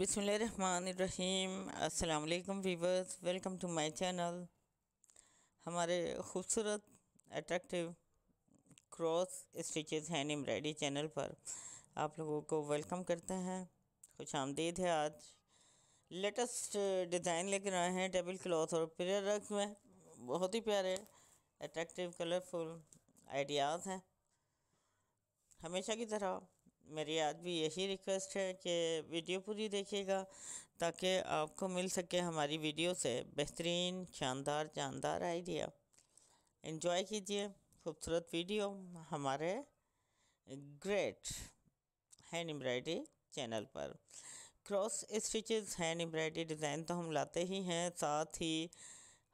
बिसमीम अल्लाम viewers welcome to my channel हमारे खूबसूरत attractive cross stitches hand embroidery channel पर आप लोगों को वेलकम करते हैं खुश आमदीद है आज लेटेस्ट डिज़ाइन लेकर आए हैं टेबल क्लॉथ और पेयर रक्स में बहुत ही प्यारे अट्रैक्टिव कलरफुल आइडियाज़ हैं हमेशा की तरह मेरी आज भी यही रिक्वेस्ट है कि वीडियो पूरी देखिएगा ताकि आपको मिल सके हमारी वीडियो से बेहतरीन शानदार जानदार आइडिया इन्जॉय कीजिए खूबसूरत वीडियो हमारे ग्रेट हैंड एम्ब्रॉयडरी चैनल पर cross stitches hand embroidery design तो हम लाते ही हैं साथ ही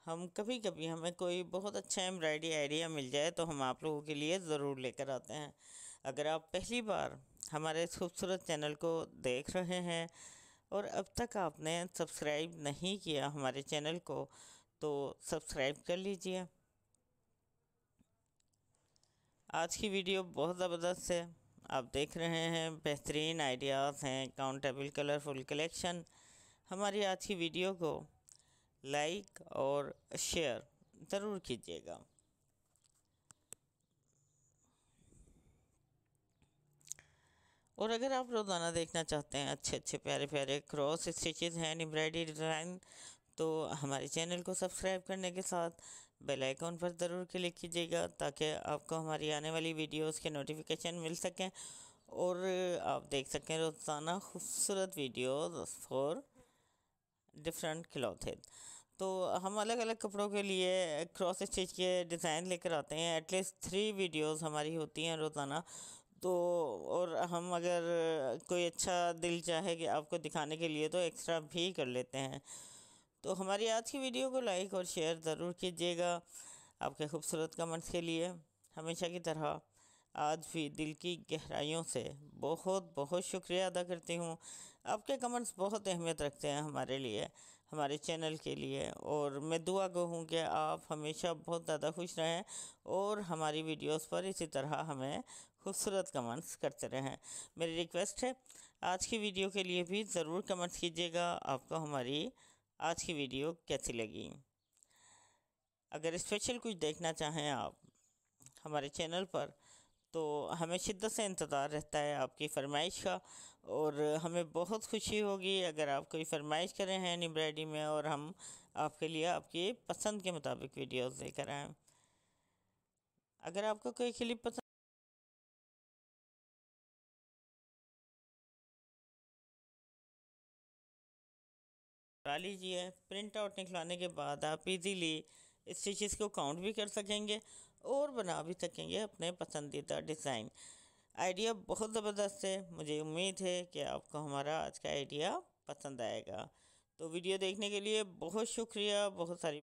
हम कभी कभी हमें कोई बहुत अच्छा एम्ब्रॉयडरी आइडिया मिल जाए तो हम आप लोगों के लिए ज़रूर लेकर आते हैं अगर आप पहली बार हमारे इस खूबसूरत चैनल को देख रहे हैं और अब तक आपने सब्सक्राइब नहीं किया हमारे चैनल को तो सब्सक्राइब कर लीजिए आज की वीडियो बहुत ज़बरदस्त है आप देख रहे हैं बेहतरीन आइडियाज़ हैं काउंटेबल कलरफुल कलेक्शन हमारी आज की वीडियो को लाइक और शेयर ज़रूर कीजिएगा और अगर आप रोज़ाना देखना चाहते हैं अच्छे अच्छे प्यारे प्यारे cross stitches hand embroidery design तो हमारे चैनल को सब्सक्राइब करने के साथ बेल आइकॉन पर ज़रूर क्लिक कीजिएगा ताकि आपको हमारी आने वाली वीडियोस के नोटिफिकेशन मिल सकें और आप देख सकें रोज़ाना खूबसूरत वीडियोस फॉर डिफरेंट क्लॉथेज तो हम अलग अलग कपड़ों के लिए क्रॉस स्टिच के डिज़ाइन लेकर आते हैं एटलीस्ट थ्री वीडियोस हमारी होती हैं रोज़ाना तो और हम अगर कोई अच्छा दिल चाहे कि आपको दिखाने के लिए तो एक्स्ट्रा भी कर लेते हैं तो हमारी आज की वीडियो को लाइक और शेयर ज़रूर कीजिएगा आपके खूबसूरत कमेंट्स के लिए हमेशा की तरह आज भी दिल की गहराइयों से बहुत बहुत शुक्रिया अदा करती हूँ आपके कमेंट्स बहुत अहमियत रखते हैं हमारे लिए हमारे चैनल के लिए और मैं दुआ गो हूँ कि आप हमेशा बहुत ज़्यादा खुश रहें और हमारी वीडियोस पर इसी तरह हमें खूबसूरत कमेंट्स करते रहें मेरी रिक्वेस्ट है आज की वीडियो के लिए भी ज़रूर कमेंट्स कीजिएगा आपको हमारी आज की वीडियो कैसी लगी अगर स्पेशल कुछ देखना चाहें आप हमारे चैनल पर तो हमें शिद्दत से इंतज़ार रहता है आपकी फरमाइश का और हमें बहुत खुशी होगी अगर आप कोई फरमाइश करें हैं एम्ब्रॉयडरी में और हम आपके लिए आपकी पसंद के मुताबिक वीडियोस लेकर आएँ अगर आपको कोई क्लिप पसंद करा लीजिए प्रिंट आउट निकलाने के बाद आप इजीली स्टिचेस को काउंट भी कर सकेंगे और बना भी सकेंगे अपने पसंदीदा डिज़ाइन आइडिया बहुत ज़बरदस्त है मुझे उम्मीद है कि आपको हमारा आज का आइडिया पसंद आएगा तो वीडियो देखने के लिए बहुत शुक्रिया बहुत सारी